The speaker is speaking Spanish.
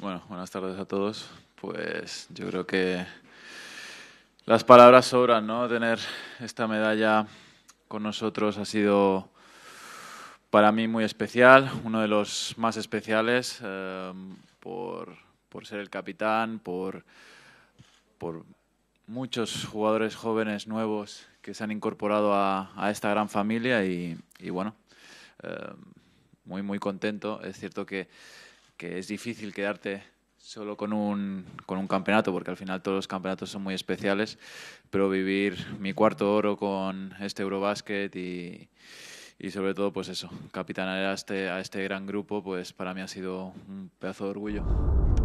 Bueno, buenas tardes a todos. Pues yo creo que las palabras sobran, ¿no? Tener esta medalla con nosotros ha sido para mí muy especial, uno de los más especiales em, por, por, ser el capitán, por, por, muchos jugadores jóvenes nuevos que se han incorporado a, esta gran familia y, bueno, em, muy, muy contento. Es cierto que que es difícil quedarte solo con un, con un campeonato, porque al final todos los campeonatos son muy especiales, pero vivir mi cuarto oro con este Eurobasket y, y sobre todo, pues eso, capitanear a este, a este gran grupo, pues para mí ha sido un pedazo de orgullo.